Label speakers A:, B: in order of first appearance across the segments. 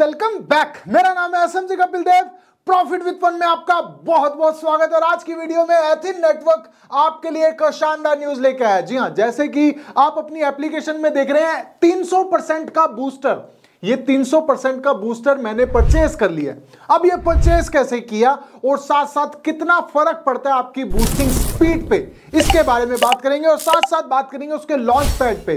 A: welcome back मेरा नाम है SM G Kapil Dev profit with fun में आपका बहुत बहुत स्वागत है और आज की वीडियो में एथिन नेटवर्क आपके लिए एक शानदार न्यूज लेकर आया जी हाँ जैसे कि आप अपनी एप्लीकेशन में देख रहे हैं 300 परसेंट का बूस्टर ये 300 परसेंट का बूस्टर मैंने परचेज कर लिया अब ये परचेज कैसे किया और साथ साथ कितना फर्क पड़ता है आपकी बूस्टिंग स्पीड पे इसके बारे में बात करेंगे और साथ साथ बात करेंगे उसके लॉन्च पैड पे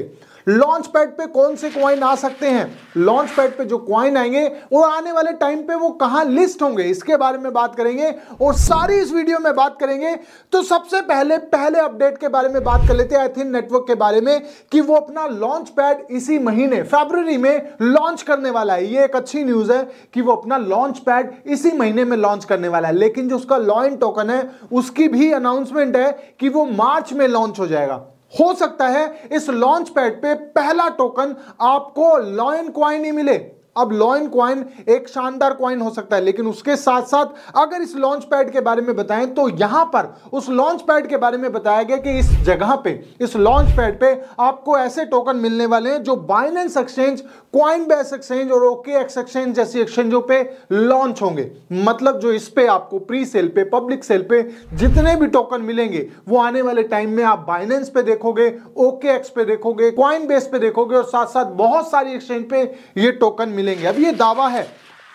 A: लॉन्च पैड पे कौन से क्वाइन आ सकते हैं लॉन्च पैड पे जो क्वाइन आएंगे और आने वाले टाइम पे वो कहां लिस्ट होंगे इसके बारे में बात करेंगे और सारी इस वीडियो में बात करेंगे तो सबसे पहले पहले अपडेट के बारे में बात कर लेते हैं एथिन नेटवर्क के बारे में कि वो अपना लॉन्च पैड इसी महीने फेब्रवरी में लॉन्च करने वाला है ये एक अच्छी न्यूज़ है कि वो अपना लॉन्च पैड इसी महीने में लॉन्च करने वाला है लेकिन जो उसका लॉइन टोकन है उसकी भी अनाउंसमेंट है कि वो मार्च में लॉन्च हो जाएगा हो सकता है इस लॉन्च पैड पे पहला टोकन आपको लॉयन क्वाइन ही मिले अब लॉइन क्वाइन एक शानदार क्वाइन हो सकता है लेकिन उसके साथ साथ अगर इस लॉन्च पैड के बारे में बताएं तो यहां पर उस लॉन्च पैड के बारे में बताया गया कि इस जगह पे इस लॉन्च पैड पे आपको ऐसे टोकन मिलने वाले हैं जो Binance exchange Coinbase exchange और ओके एक्स एक्सचेंज जैसी एक्सचेंजों पर लॉन्च होंगे मतलब जो इस पर आपको प्री सेल पे पब्लिक सेल पे जितने भी टोकन मिलेंगे वो आने वाले टाइम में आप बाइनेंस पे देखोगे ओके एक्स पे देखोगे क्वाइन बेस पे देखोगे और साथ साथ बहुत सारी एक्सचेंज पे ये टोकन मिले मिलेंगे अब ये दावा है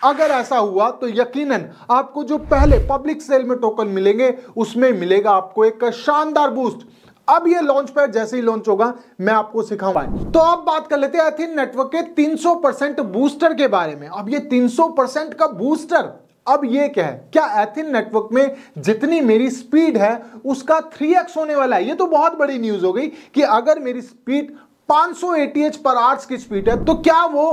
A: अगर ऐसा हुआ तो यकीनन आपको जो पहले पब्लिक सेल में टोकन मिलेंगे उसमें मिलेगा आपको एक शानदार बूस्ट अब ये लॉन्च पैड जैसे ही लॉन्च होगा मैं आपको सिखाऊंगा तो अब बात कर लेते हैं नेटवर्क के 300 परसेंट बूस्टर के बारे में अब ये 300 परसेंट का बूस्टर अब ये क्या है क्या एथिन नेटवर्क में जितनी मेरी स्पीड है उसका 3x होने वाला है ये तो बहुत बड़ी न्यूज हो गई कि अगर मेरी स्पीड 500 पर आर्स की स्पीड है तो क्या वो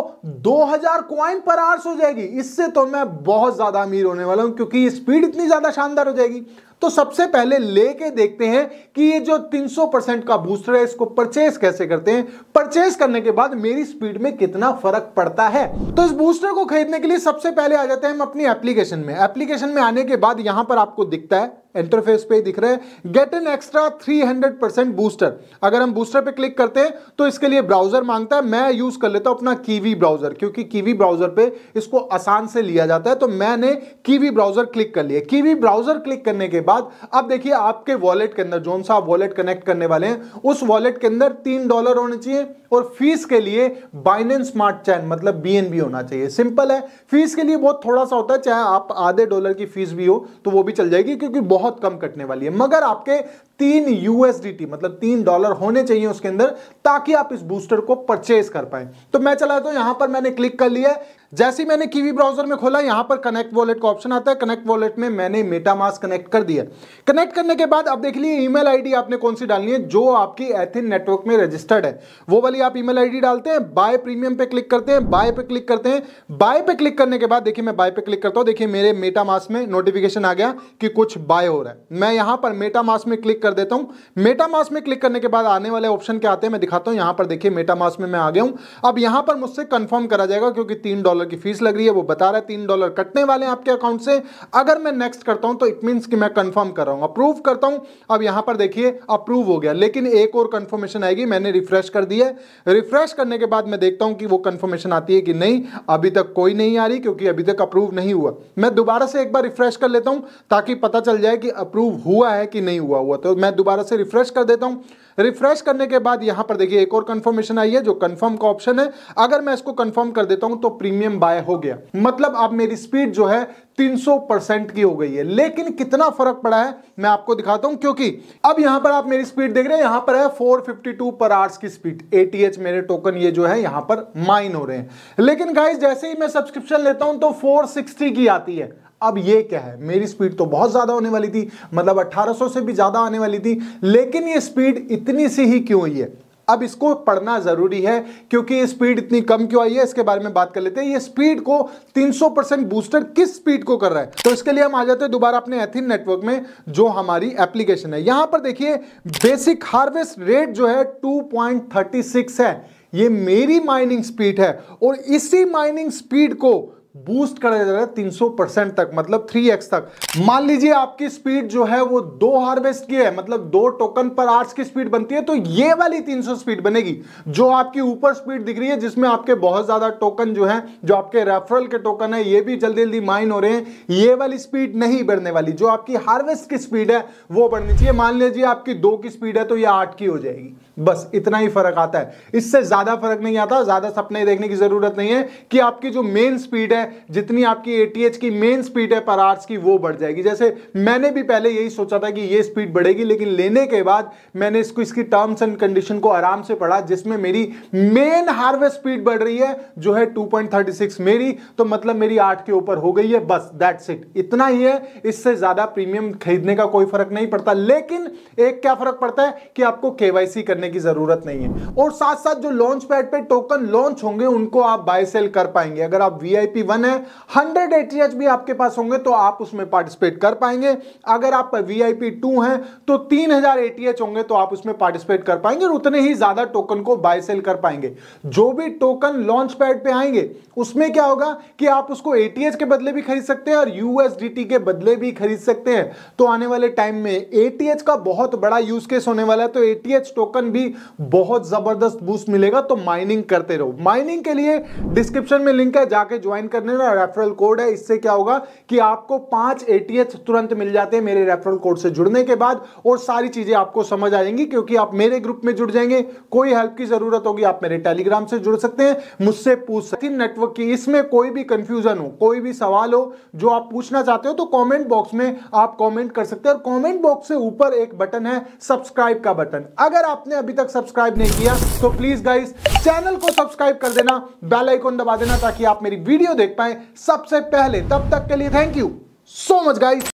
A: 2000 क्वाइन पर आर्स हो जाएगी इससे तो मैं बहुत ज्यादा अमीर होने वाला हूं क्योंकि स्पीड इतनी ज्यादा शानदार हो जाएगी तो सबसे पहले लेके देखते हैं कि ये जो 300 परसेंट का बूस्टर है इसको परचेस कैसे करते हैं परचेस करने के बाद मेरी स्पीड में कितना फर्क पड़ता है तो इस बूस्टर को खरीदने के लिए सबसे पहले आ जाते हैं हम अपनी एप्लीकेशन में एप्लीकेशन में आने के बाद यहां पर आपको दिखता है इंटरफेस पे दिख रहे हैं get an extra 300 percent booster अगर हम बूस्टर पे क्लिक करते हैं तो इसके लिए ब्राउजर मांगता है मैं यूज कर लेता हूं अपना कीवी ब्राउजर क्योंकि कीवी ब्राउजर पे इसको आसान से लिया जाता है तो मैंने कीवी ब्राउजर क्लिक कर लिया कीवी ब्राउजर क्लिक करने के बाद अब देखिए आपके वॉलेट के अंदर जोन सा वॉलेट कनेक्ट करने वाले हैं उस वॉलेट के अंदर तीन डॉलर होने चाहिए और फीस के लिए बाइनेंस स्मार्ट चैन मतलब बीएनबी होना चाहिए सिंपल है फीस के लिए बहुत थोड़ा सा होता है चाहे आप आधे डॉलर की फीस भी हो तो वो भी चल जाएगी क्योंकि बहुत कम कटने वाली है मगर आपके तीन यूएसडीटी मतलब तीन डॉलर होने चाहिए उसके अंदर ताकि आप इस बूस्टर को परचेज कर पाए तो मैं चला जाता तो हूं यहां पर मैंने क्लिक कर लिया जैसे ही मैंने कीवी ब्राउजर में खोला यहां पर कनेक्ट वॉलेट का ऑप्शन आता है कनेक्ट वॉलेट में मैंने मेटामास कनेक्ट कर दिया कनेक्ट करने के बाद आप देख लिए ईमेल आईडी आपने कौन सी डालनी है जो आपकी एथिन नेटवर्क में रजिस्टर्ड है वो वाली आप ईमेल आईडी डालते हैं बाय प्रीमियम पे क्लिक करते हैं बाय पे क्लिक करते हैं बाय पे क्लिक करने के बाद देखिए मैं बाय पे क्लिक करता हूं देखिए मेरे मेटामास में नोटिफिकेशन आ गया कि कुछ बाय हो रहा है मैं यहां पर मेटामास में क्लिक कर देता हूँ मेटामास में क्लिक करने के बाद आने वाले ऑप्शन क्या आते हैं मैं दिखाता हूं यहां पर देखिए मेटामास में मैं आ गया हूं अब यहां पर मुझसे कंफर्म करा जाएगा क्योंकि तीन डॉलर की फीस लग रही है वो बता रहा है तीन डॉलर कटने वाले हैं आपके अकाउंट से अगर मैं नेक्स्ट करता हूं तो इट मीन्स कि मैं कन्फर्म कर रहा हूं अप्रूव करता हूं अब यहां पर देखिए अप्रूव हो गया लेकिन एक और कन्फर्मेशन आएगी मैंने रिफ्रेश कर दिया रिफ्रेश करने के बाद मैं देखता हूं कि वो कन्फर्मेशन आती है कि नहीं अभी तक कोई नहीं आ रही क्योंकि अभी तक अप्रूव नहीं हुआ मैं दोबारा से एक बार रिफ्रेश कर लेता हूं ताकि पता चल जाए कि अप्रूव हुआ है कि नहीं हुआ हुआ तो मैं दोबारा से रिफ्रेश कर देता हूँ रिफ्रेश करने के बाद यहां पर देखिए एक और कंफर्मेशन आई है जो कंफर्म का ऑप्शन है अगर मैं इसको कंफर्म कर देता हूं तो प्रीमियम बाय हो गया मतलब अब मेरी स्पीड जो है 300 की हो गई है लेकिन कितना फर्क पड़ा है मैं आपको दिखाता हूं क्योंकि अब यहां पर आप मेरी स्पीड देख रहे हैं यहां पर है 452 पर आवर्स की स्पीड एटीएच मेरे टोकन ये जो है यहां पर माइन हो रहे हैं लेकिन गाइस जैसे ही मैं सब्सक्रिप्शन लेता हूं तो 460 की आती है अब ये क्या है मेरी स्पीड तो बहुत ज्यादा होने वाली थी मतलब 1800 से भी ज्यादा आने वाली थी लेकिन ये स्पीड इतनी इतनी सी ही क्यों हुई है अब इसको पढ़ना ज़रूरी है क्योंकि ये स्पीड इतनी कम क्यों आई है इसके बारे में बात कर लेते हैं ये स्पीड को 300 परसेंट बूस्टर किस स्पीड को कर रहा है तो इसके लिए हम आ जाते हैं दोबारा अपने एथिन नेटवर्क में जो हमारी एप्लीकेशन है यहां पर देखिए बेसिक हार्वेस्ट रेट जो है 2.36 है ये मेरी माइनिंग स्पीड है और इसी माइनिंग स्पीड को बूस्ट कर दे रहा है 300 परसेंट तक मतलब 3x तक मान लीजिए आपकी स्पीड जो है वो दो हार्वेस्ट की है मतलब दो टोकन पर आर्ट्स की स्पीड बनती है तो ये वाली 300 स्पीड बनेगी जो आपकी ऊपर स्पीड दिख रही है जिसमें आपके बहुत ज्यादा टोकन जो है जो आपके रेफरल के टोकन है ये भी जल्दी जल्दी माइन हो रहे हैं ये वाली स्पीड नहीं बढ़ने वाली जो आपकी हार्वेस्ट की स्पीड है वो बढ़नी चाहिए मान लीजिए आपकी दो की स्पीड है तो ये आठ की हो जाएगी बस इतना ही फर्क आता है इससे ज्यादा फर्क नहीं आता ज्यादा सपने देखने की जरूरत नहीं है कि आपकी जो मेन स्पीड है है जितनी आपकी एटीएच की मेन स्पीड है पर आवर्स की वो बढ़ जाएगी जैसे मैंने भी पहले यही सोचा था कि ये स्पीड बढ़ेगी लेकिन लेने के बाद मैंने इसको इसकी टर्म्स एंड कंडीशन को आराम से पढ़ा जिसमें मेरी मेन हार्वेस्ट स्पीड बढ़ रही है जो है टू मेरी तो मतलब मेरी आठ के ऊपर हो गई है बस दैट्स इट इतना ही है इससे ज्यादा प्रीमियम खरीदने का कोई फर्क नहीं पड़ता लेकिन एक क्या फर्क पड़ता है कि आपको केवाईसी करने की जरूरत नहीं है और साथ साथ जो लॉन्च पैड पे टोकन लॉन्च होंगे उनको आप बाय सेल कर पाएंगे अगर आप वीआईपी वन है हंड्रेड एटीएच भी आपके पास होंगे तो आप उसमें पार्टिसिपेट कर पाएंगे अगर आप वी आई पी टू हैं तो तीन हजार एटीएच होंगे तो आप उसमें पार्टिसिपेट कर पाएंगे और उतने ही ज्यादा टोकन को बाय सेल कर पाएंगे जो भी टोकन लॉन्च पैड पर आएंगे उसमें क्या होगा कि आप उसको एटीएच के बदले भी खरीद सकते हैं और यूएसडीटी के बदले भी खरीद सकते हैं तो आने वाले टाइम में एटीएच का बहुत बड़ा यूज केस होने वाला है तो एटीएच टोकन भी बहुत जबरदस्त बूस्ट मिलेगा तो माइनिंग करते रहो माइनिंग के लिए डिस्क्रिप्शन में लिंक है जाके ज्वाइन कर करने का रेफरल कोड है इससे क्या होगा कि आपको पांच एटीएच तुरंत मिल जाते हैं मेरे रेफरल कोड से जुड़ने के बाद और सारी चीजें आपको समझ आएंगी क्योंकि आप मेरे ग्रुप में जुड़ जाएंगे कोई हेल्प की जरूरत होगी आप मेरे टेलीग्राम से जुड़ सकते हैं मुझसे पूछ सकते हैं नेटवर्क की इसमें कोई भी कंफ्यूजन हो कोई भी सवाल हो जो आप पूछना चाहते हो तो कॉमेंट बॉक्स में आप कॉमेंट कर सकते हैं और कॉमेंट बॉक्स से ऊपर एक बटन है सब्सक्राइब का बटन अगर आपने अभी तक सब्सक्राइब नहीं किया तो प्लीज गाइस चैनल को सब्सक्राइब कर देना बेल आइकॉन दबा देना ताकि आप मेरी वीडियो देख देख पाए सबसे पहले तब तक के लिए thank you so much guys